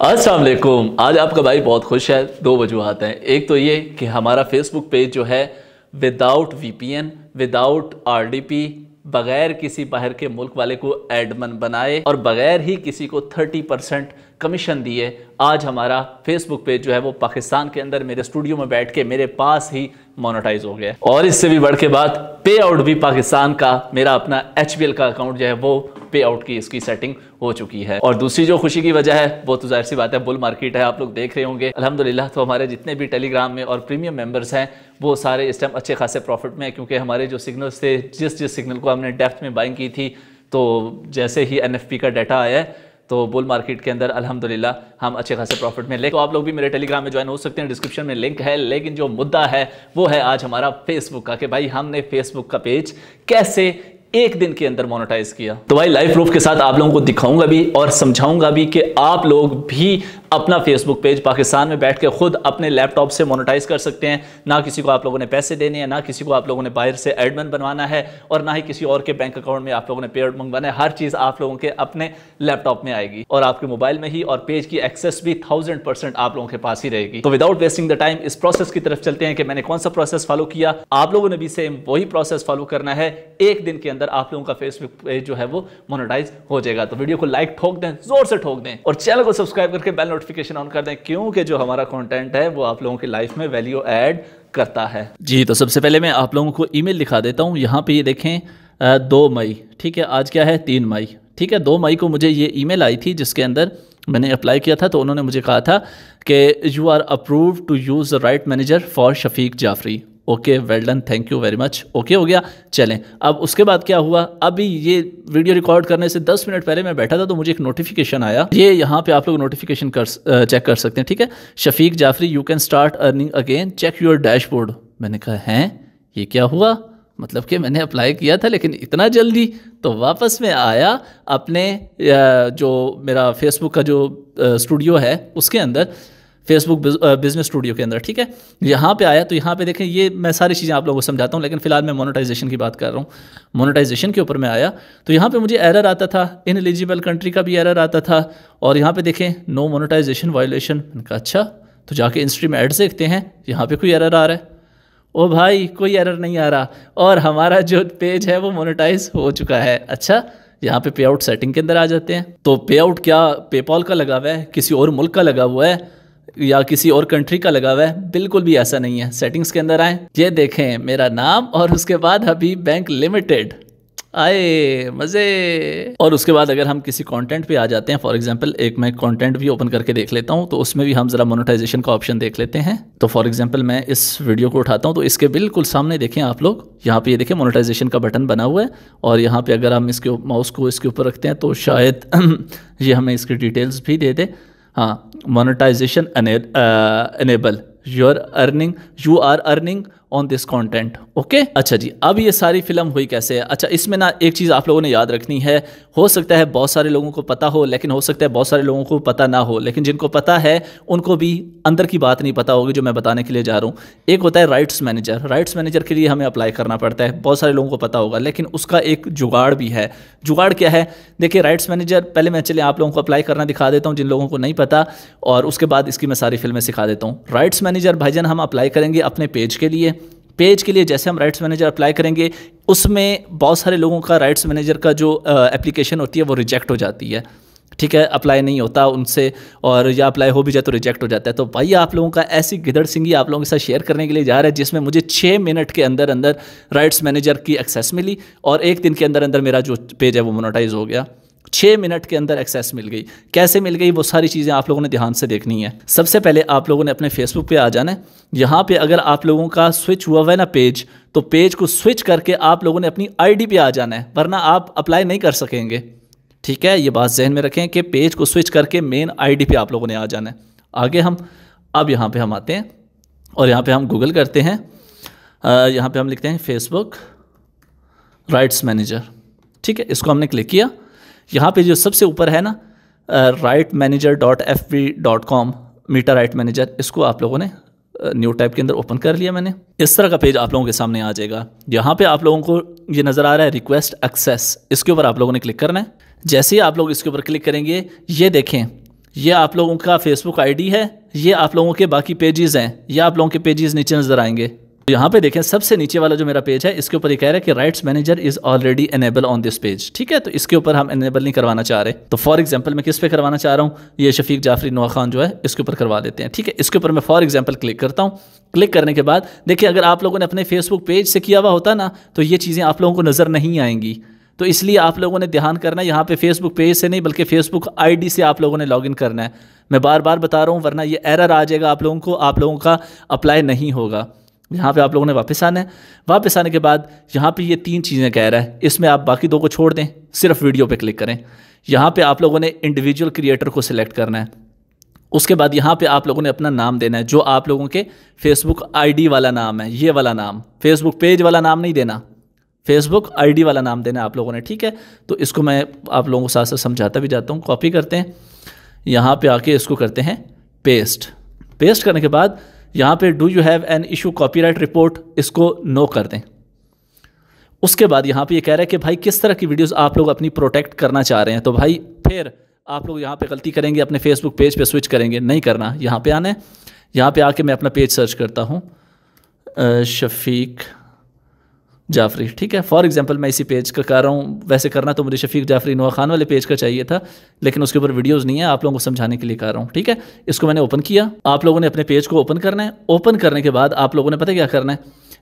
असलकुम आज आपका भाई बहुत खुश है दो वजूहत हैं एक तो ये कि हमारा फेसबुक पेज जो है विदाउट वीपीएन विदाउट आरडीपी बगैर किसी बाहर के मुल्क वाले को एडमन बनाए और बगैर ही किसी को 30 परसेंट कमीशन दिए आज हमारा फेसबुक पेज जो है वो पाकिस्तान के अंदर मेरे स्टूडियो में बैठ के मेरे पास ही मोनोटाइज हो गया और इससे भी बढ़ के बाद पे आउट भी पाकिस्तान का मेरा अपना एच का अकाउंट जो है वो पे आउट की इसकी सेटिंग हो चुकी है और दूसरी जो खुशी की वजह है वो तो जाहिर सी बात है बुल मार्केट है आप लोग देख रहे होंगे अलहमदिल्ला तो हमारे जितने भी टेलीग्राम में और प्रीमियम मेंबर्स हैं वो सारे इस टाइम अच्छे खासे प्रॉफिट में है क्योंकि हमारे जो सिग्नल्स थे जिस जिस सिग्नल को हमने डेफ्थ में बाइंग की थी तो जैसे ही एन का डाटा आया है तो बुल मार्केट के अंदर अल्हम्दुलिल्लाह हम अच्छे खासे प्रॉफिट में ले तो आप लोग भी मेरे टेलीग्राम में ज्वाइन हो सकते हैं डिस्क्रिप्शन में लिंक है लेकिन जो मुद्दा है वो है आज हमारा फेसबुक का कि भाई हमने फेसबुक का पेज कैसे एक दिन के अंदर मोनेटाइज किया तो भाई लाइफ प्रूफ के साथ आप लोगों को दिखाऊंगा भी और समझाऊंगा भी कि आप लोग भी अपना फेसबुक पेज पाकिस्तान में बैठ के खुद अपने लैपटॉप से मोनेटाइज कर सकते हैं ना किसी को आप लोगों ने पैसे देने हैं ना किसी को आप लोगों ने बाहर से एडमन बनवाना है और ना ही किसी और के बैंक अकाउंट में आप लोगों ने पेड मंगवाना है हर चीज़ आप लोगों के अपने लैपटॉप में आएगी और आपके मोबाइल में ही और पेज की एक्सेस भी थाउजेंड परसेंट आप लोगों के पास ही रहेगी तो विदाउट वेस्टिंग द टाइम इस प्रोसेस की तरफ चलते हैं कि मैंने कौन सा प्रोसेस फॉलो किया आप लोगों ने भी सेम वही प्रोसेस फॉलो करना है एक दिन के अंदर आप लोगों का फेसबुक पेज जो है वो मोनोटाइज हो जाएगा तो वीडियो को लाइक ठोक दें जोर से ठोक दें और चैनल को सब्सक्राइब करके बेल नोटिफिकेशन ऑन कर दें क्योंकि जो हमारा कंटेंट है वो आप लोगों की लाइफ में वैल्यू ऐड करता है जी तो सबसे पहले मैं आप लोगों को ईमेल लिखा देता हूँ यहाँ पे ये देखें दो मई ठीक है आज क्या है तीन मई ठीक है दो मई को मुझे ये ईमेल आई थी जिसके अंदर मैंने अप्लाई किया था तो उन्होंने मुझे कहा था कि you are approve to use the right manager for Shafiq Jafri okay well done thank you very much okay हो गया चलें अब उसके बाद क्या हुआ अभी ये वीडियो रिकॉर्ड करने से 10 मिनट पहले मैं बैठा था तो मुझे एक नोटिफिकेशन आया ये यहाँ पे आप लोग नोटिफिकेशन कर चेक कर सकते हैं ठीक है Shafiq Jafri you can start earning again check your dashboard मैंने कहा हैं ये क्या हुआ मतलब कि मैंने अप्लाई किया था लेकिन इतना जल्दी तो वापस मैं आया अपने जो मेरा फेसबुक का जो स्टूडियो है उसके अंदर फेसबुक बिजनेस स्टूडियो के अंदर ठीक है hmm. यहाँ पे आया तो यहाँ पे देखें ये मैं सारी चीज़ें आप लोगों को समझाता हूँ लेकिन फिलहाल मैं मोनोटाइजेशन की बात कर रहा हूँ मोनोटाइजेशन के ऊपर मैं आया तो यहाँ पे मुझे एरर आता था इन एलिजिबल कंट्री का भी एरर आता था और यहाँ पे देखें नो मोनोटाइजेशन वायोलेशन इनका अच्छा तो जाके इंस्ट्री में एड्स देखते हैं यहाँ पर कोई एरर आ रहा है ओ भाई कोई एरर नहीं आ रहा और हमारा जो पेज है वो मोनोटाइज हो चुका है अच्छा यहाँ पे पे आउट सेटिंग के अंदर आ जाते हैं तो पे आउट क्या पेपॉल का लगा हुआ है किसी और मुल्क का लगा हुआ है या किसी और कंट्री का लगा हुआ है बिल्कुल भी ऐसा नहीं है सेटिंग्स के अंदर आए ये देखें मेरा नाम और उसके बाद अभी बैंक लिमिटेड आए मज़े और उसके बाद अगर हम किसी कंटेंट पे आ जाते हैं फॉर एग्जांपल एक मैं कंटेंट भी ओपन करके देख लेता हूँ तो उसमें भी हम ज़रा मोनेटाइजेशन का ऑप्शन देख लेते हैं तो फॉर एग्जांपल मैं इस वीडियो को उठाता हूँ तो इसके बिल्कुल सामने देखें आप लोग यहाँ पे ये देखें मोनेटाइजेशन का बटन बना हुआ है और यहाँ पर अगर हम इसके माउस को इसके ऊपर रखते हैं तो शायद ये हमें इसकी डिटेल्स भी दे दे हाँ monetization enable your earning you are earning on this content okay अच्छा जी अब ये सारी फिल्म हुई कैसे है अच्छा इसमें ना एक चीज़ आप लोगों ने याद रखनी है हो सकता है बहुत सारे लोगों को पता हो लेकिन हो सकता है बहुत सारे लोगों को पता ना हो लेकिन जिनको पता है उनको भी अंदर की बात नहीं पता होगी जो मैं बताने के लिए जा रहा हूँ एक होता है राइट्स मैनेजर राइट्स मैनेजर के लिए हमें अप्लाई करना पड़ता है बहुत सारे लोगों को पता होगा लेकिन उसका एक जुगाड़ भी है जुगाड़ क्या है देखिए राइट्स मैनेजर पहले मैं चले आप लोगों को अप्लाई करना दिखा देता हूँ जिन लोगों को नहीं पता और उसके बाद इसकी मैं सारी फिल्में सिखा देता हूँ राइट्स मैनेजर भाईजन हम अप्लाई करेंगे अपने पेज के लिए पेज के लिए जैसे हम राइट्स मैनेजर अप्लाई करेंगे उसमें बहुत सारे लोगों का राइट्स मैनेजर का जो एप्लीकेशन होती है वो रिजेक्ट हो जाती है ठीक है अप्लाई नहीं होता उनसे और या अप्लाई हो भी जाए तो रिजेक्ट हो जाता है तो भाई आप लोगों का ऐसी गिदड़ सिंगी आप लोगों के साथ शेयर करने के लिए जा रहा है जिसमें मुझे छः मिनट के अंदर अंदर राइट्स मैनेजर की एक्सेस मिली और एक दिन के अंदर अंदर मेरा जो पेज है वो मोनोटाइज हो गया छः मिनट के अंदर एक्सेस मिल गई कैसे मिल गई वो सारी चीज़ें आप लोगों ने ध्यान से देखनी है सबसे पहले आप लोगों ने अपने फेसबुक पे आ जाना है यहाँ पे अगर आप लोगों का स्विच हुआ हुआ है ना पेज तो पेज को स्विच करके आप लोगों ने अपनी आईडी पे आ जाना है वरना आप अप्लाई नहीं कर सकेंगे ठीक है ये बात जहन में रखें कि पेज को स्विच करके मेन आई पे आप लोगों ने आ जाना है आगे हम अब यहाँ पर हम आते हैं और यहाँ पर हम गूगल करते हैं यहाँ पर हम लिखते हैं फेसबुक राइट्स मैनेजर ठीक है इसको हमने क्लिक किया यहाँ पे जो सबसे ऊपर है ना right manager dot F V dot com meter right manager इसको आप लोगों ने न्यू टैब के अंदर ओपन कर लिया मैंने इस तरह का पेज आप लोगों के सामने आ जाएगा यहाँ पे आप लोगों को ये नज़र आ रहा है रिक्वेस्ट एक्सेस इसके ऊपर आप लोगों ने क्लिक करना है जैसे ही आप लोग इसके ऊपर क्लिक करेंगे ये देखें ये आप लोगों का फेसबुक आईडी है ये आप लोगों के बाकी पेजेस हैं ये आप लोगों के पेजेस नीचे नज़र आएंगे तो यहाँ पे देखें सबसे नीचे वाला जो मेरा पेज है इसके ऊपर ये कह रहा है कि rights manager is already enable on this page ठीक है तो इसके ऊपर हम एनेबल नहीं करवाना चाह रहे तो फॉर एग्जाम्पल मैं किस पे करवाना चाह रहा हूँ ये शफीक जाफरी नवा खान जो है इसके ऊपर करवा देते हैं ठीक है इसके ऊपर मैं फॉर एग्जाम्पल क्लिक करता हूँ क्लिक करने के बाद देखिए अगर आप लोगों ने अपने फेसबुक पेज से किया हुआ होता ना तो ये चीज़ें आप लोगों को नज़र नहीं आएंगी तो इसलिए आप लोगों ने ध्यान करना है यहाँ पे फेसबुक पेज से नहीं बल्कि फेसबुक आईडी से आप लोगों ने लॉगिन करना है मैं बार बार बता रहा हूँ वरना ये एरर आ जाएगा आप लोगों को आप लोगों का अप्लाई नहीं होगा यहाँ पे आप लोगों ने वापस आना है वापस आने के बाद यहाँ पे ये तीन चीज़ें कह रहा है इसमें आप बाकी दो को छोड़ दें सिर्फ वीडियो पे क्लिक करें यहाँ पे आप लोगों ने इंडिविजुअल क्रिएटर को सिलेक्ट करना है उसके बाद यहाँ पे आप लोगों ने अपना नाम देना है जो आप लोगों के फेसबुक आई वाला नाम है ये वाला नाम फेसबुक पेज वाला नाम नहीं देना फेसबुक आई वाला नाम देना आप लोगों ने ठीक है तो इसको मैं आप लोगों को साथ साथ समझाता भी जाता हूँ कॉपी करते हैं यहाँ पर आके इसको करते हैं पेस्ट पेस्ट करने के बाद यहाँ पे do you have an issue copyright report इसको नो कर दें उसके बाद यहाँ पे ये यह कह रहा है कि भाई किस तरह की वीडियोस आप लोग अपनी प्रोटेक्ट करना चाह रहे हैं तो भाई फिर आप लोग यहाँ पे गलती करेंगे अपने फेसबुक पेज पे स्विच करेंगे नहीं करना यहाँ पे आना है यहाँ पे आके मैं अपना पेज सर्च करता हूँ शफीक जाफरी ठीक है फॉर एग्जांपल मैं इसी पेज का कर रहा हूँ वैसे करना तो मुझे शफीक जाफरी नोआ खान वाले पेज का चाहिए था लेकिन उसके ऊपर वीडियोस नहीं है आप लोगों को समझाने के लिए कर रहा हूँ ठीक है इसको मैंने ओपन किया आप लोगों ने अपने पेज को ओपन करना है ओपन करने के बाद आप लोगों ने पता क्या करना है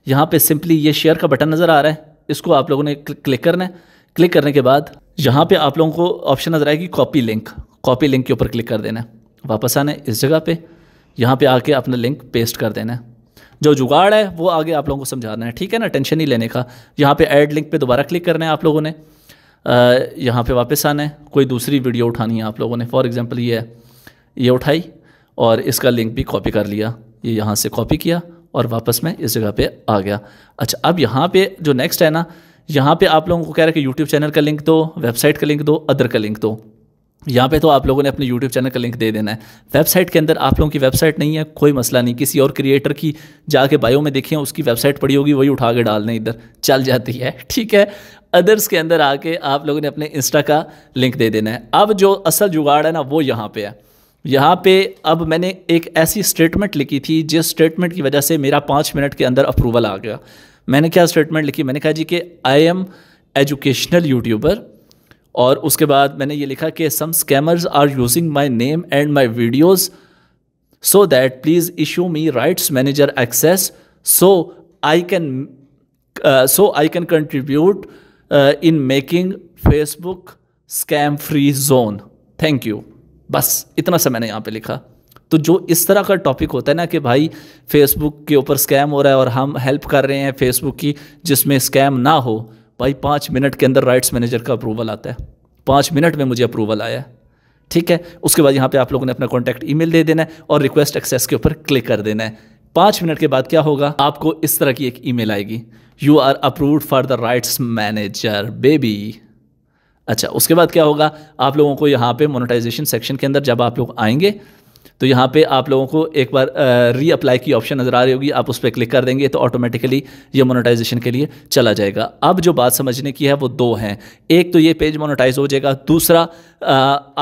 यहाँ पर सिंपली ये शेयर का बटन नज़र आ रहा है इसको आप लोगों ने क्लिक करना है क्लिक करने के बाद यहाँ पर आप लोगों को ऑप्शन नज़र आएगी कॉपी लिंक कॉपी लिंक के ऊपर क्लिक कर देना है वापस आना है इस जगह पर यहाँ पर आके अपना लिंक पेस्ट कर देना है जो जुगाड़ है वो आगे आप लोगों को समझाना है ठीक है ना टेंशन नहीं लेने का यहाँ पे ऐड लिंक पे दोबारा क्लिक करना है आप लोगों ने यहाँ पे वापस आना है कोई दूसरी वीडियो उठानी है आप लोगों ने फॉर एग्ज़ाम्पल ये है ये उठाई और इसका लिंक भी कॉपी कर लिया ये यहाँ से कॉपी किया और वापस मैं इस जगह पर आ गया अच्छा अब यहाँ पर जो नेक्स्ट है ना यहाँ पर आप लोगों को कह रहा है कि यूट्यूब चैनल का लिंक दो वेबसाइट का लिंक दो अदर का लिंक दो यहाँ पे तो आप लोगों ने अपने YouTube चैनल का लिंक दे देना है वेबसाइट के अंदर आप लोगों की वेबसाइट नहीं है कोई मसला नहीं किसी और क्रिएटर की जाके बायो में देखें उसकी वेबसाइट पड़ी होगी वही उठा के डालने इधर चल जाती है ठीक है अदर्स के अंदर आके आप लोगों ने अपने इंस्टा का लिंक दे देना है अब जो असल जुगाड़ है ना वो यहाँ पर है यहाँ पे अब मैंने एक ऐसी स्टेटमेंट लिखी थी जिस स्टेटमेंट की वजह से मेरा पाँच मिनट के अंदर अप्रूवल आ गया मैंने क्या स्टेटमेंट लिखी मैंने कहा जी कि आई एम एजुकेशनल यूट्यूबर और उसके बाद मैंने ये लिखा कि some scammers are using my name and my videos so that please issue me rights manager access so I can so I can contribute in making Facebook scam free zone thank you बस इतना सा मैंने यहाँ पे लिखा तो जो इस तरह का टॉपिक होता है ना कि भाई फेसबुक के ऊपर स्कैम हो रहा है और हम हेल्प कर रहे हैं फेसबुक की जिसमें स्कैम ना हो भाई पाँच मिनट के अंदर राइट्स मैनेजर का अप्रूवल आता है पाँच मिनट में मुझे अप्रूवल आया है ठीक है उसके बाद यहाँ पे आप लोगों ने अपना कॉन्टैक्ट ईमेल दे देना है और रिक्वेस्ट एक्सेस के ऊपर क्लिक कर देना है पाँच मिनट के बाद क्या होगा आपको इस तरह की एक ईमेल आएगी you are approved for the rights manager baby अच्छा उसके बाद क्या होगा आप लोगों को यहाँ पे मोनेटाइजेशन सेक्शन के अंदर जब आप लोग आएंगे तो यहाँ पे आप लोगों को एक बार री अप्लाई की ऑप्शन नज़र आ रही होगी आप उस पर क्लिक कर देंगे तो ऑटोमेटिकली ये मोनेटाइजेशन के लिए चला जाएगा अब जो बात समझने की है वो दो हैं एक तो ये पेज मोनेटाइज हो जाएगा दूसरा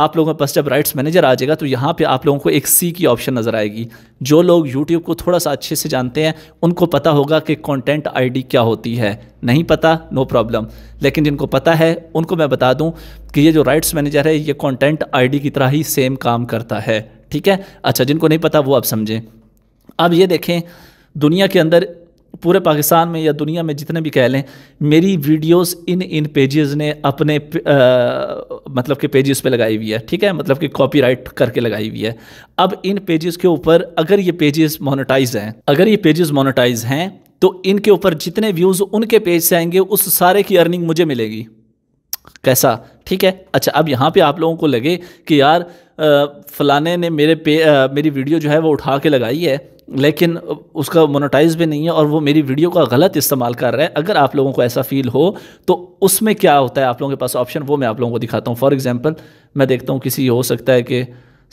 आप लोगों के पास जब राइट्स मैनेजर आ जाएगा तो यहाँ पे आप लोगों को एक सी की ऑप्शन नज़र आएगी जो लोग यूट्यूब को थोड़ा सा अच्छे से जानते हैं उनको पता होगा कि कॉन्टेंट आई क्या होती है नहीं पता नो प्रॉब्लम लेकिन जिनको पता है उनको मैं बता दूँ कि ये जो राइट्स मैनेजर है ये कॉन्टेंट आई की तरह ही सेम काम करता है ठीक है अच्छा जिनको नहीं पता वो आप समझें अब ये देखें दुनिया के अंदर पूरे पाकिस्तान में या दुनिया में जितने भी कह लें मेरी वीडियोस इन इन पेजेस ने अपने प, आ, मतलब के पेजेस पे लगाई हुई है ठीक है मतलब कि कॉपीराइट करके लगाई हुई है अब इन पेजेस के ऊपर अगर ये पेजेस मोनेटाइज हैं अगर ये पेजेस मोनेटाइज हैं तो इनके ऊपर जितने व्यूज़ उनके पेज से आएंगे उस सारे की अर्निंग मुझे मिलेगी कैसा ठीक है अच्छा अब यहाँ पे आप लोगों को लगे कि यार फलाने ने मेरे पे आ, मेरी वीडियो जो है वो उठा के लगाई है लेकिन उसका मोनोटाइज भी नहीं है और वो मेरी वीडियो का गलत इस्तेमाल कर रहा है अगर आप लोगों को ऐसा फील हो तो उसमें क्या होता है आप लोगों के पास ऑप्शन वो मैं आप लोगों को दिखाता हूँ फॉर एग्ज़ाम्पल मैं देखता हूँ किसी हो सकता है कि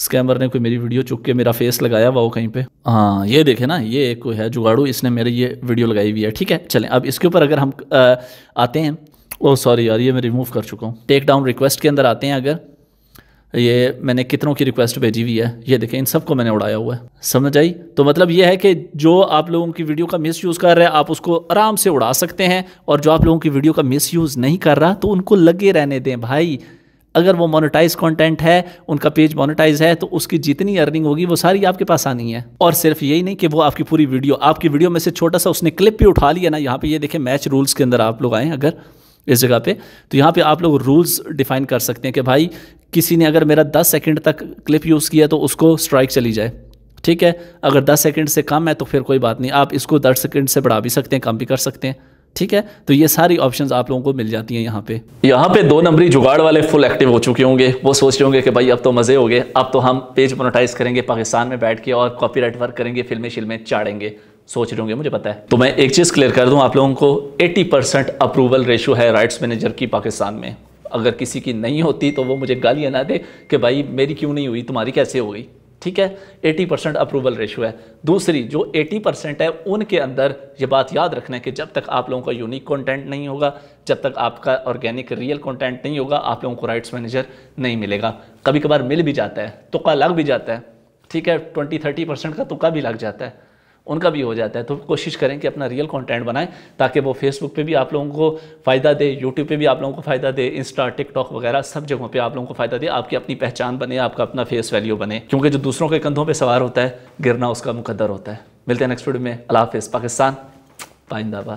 स्कैमर ने कोई मेरी वीडियो चुप के मेरा फेस लगाया हुआ हो कहीं पे हाँ ये देखे ना ये एक कोई है जुगाड़ू इसने मेरी ये वीडियो लगाई हुई है ठीक है चलें अब इसके ऊपर अगर हम आ, आते हैं ओह oh, सॉरी यार ये मैं रिमूव कर चुका हूँ टेक डाउन रिक्वेस्ट के अंदर आते हैं अगर ये मैंने कितनों की रिक्वेस्ट भेजी हुई है ये देखें इन सबको मैंने उड़ाया हुआ है समझ आई तो मतलब ये है कि जो आप लोगों की वीडियो का मिस यूज़ कर रहे हैं आप उसको आराम से उड़ा सकते हैं और जो आप लोगों की वीडियो का मिस यूज़ नहीं कर रहा तो उनको लगे रहने दें भाई अगर वो मोनेटाइज कंटेंट है उनका पेज मोनेटाइज है तो उसकी जितनी अर्निंग होगी वो सारी आपके पास आनी है और सिर्फ यही नहीं कि वो आपकी पूरी वीडियो आपकी वीडियो में से छोटा सा उसने क्लिप भी उठा लिया ना यहाँ पे ये देखें मैच रूल्स के अंदर आप लोग आएँ अगर इस जगह पे तो यहाँ पे आप लोग रूल्स डिफाइन कर सकते हैं कि भाई किसी ने अगर मेरा 10 सेकंड तक क्लिप यूज़ किया तो उसको स्ट्राइक चली जाए ठीक है अगर 10 सेकंड से कम है तो फिर कोई बात नहीं आप इसको 10 सेकंड से बढ़ा भी सकते हैं कम भी कर सकते हैं ठीक है तो ये सारी ऑप्शंस आप लोगों को मिल जाती हैं यहाँ पे यहाँ पे दो नंबरी जुगाड़ वाले फुल एक्टिव हो चुके होंगे वो सोच रहे होंगे कि भाई अब तो मज़े हो गए अब तो हम पेज मोनोटाइज करेंगे पाकिस्तान में बैठ के और कॉपीराइट वर्क करेंगे फिल्में शिल्में चाड़ेंगे सोच रहे होंगे मुझे पता है तो मैं एक चीज़ क्लियर कर दूं आप लोगों को 80 परसेंट अप्रूवल रेशो है राइट्स मैनेजर की पाकिस्तान में अगर किसी की नहीं होती तो वो मुझे गालियां ना दे कि भाई मेरी क्यों नहीं हुई तुम्हारी कैसे हो गई ठीक है 80 परसेंट अप्रूवल रेशो है दूसरी जो 80 परसेंट है उनके अंदर ये बात याद रखना है कि जब तक आप लोगों का यूनिक कंटेंट नहीं होगा जब तक आपका ऑर्गेनिक रियल कंटेंट नहीं होगा आप लोगों को राइट्स मैनेजर नहीं मिलेगा कभी कभार मिल भी जाता है तुका लग भी जाता है ठीक है ट्वेंटी थर्टी परसेंट का तुका भी लग जाता है उनका भी हो जाता है तो कोशिश करें कि अपना रियल कंटेंट बनाएं ताकि वो फेसबुक पे भी आप लोगों को फ़ायदा दे यूट्यूब पे भी आप लोगों को फ़ायदा दे इंस्टा टिकटॉक वगैरह सब जगहों पे आप लोगों को फ़ायदा दे आपकी अपनी पहचान बने आपका अपना फेस वैल्यू बने क्योंकि जो दूसरों के कंधों पर सवार होता है गिरना उसका मुकदर होता है मिलते हैं नेक्स्ट वीडियो में अला हाफ़ पाकिस्तान पाइंदाबाद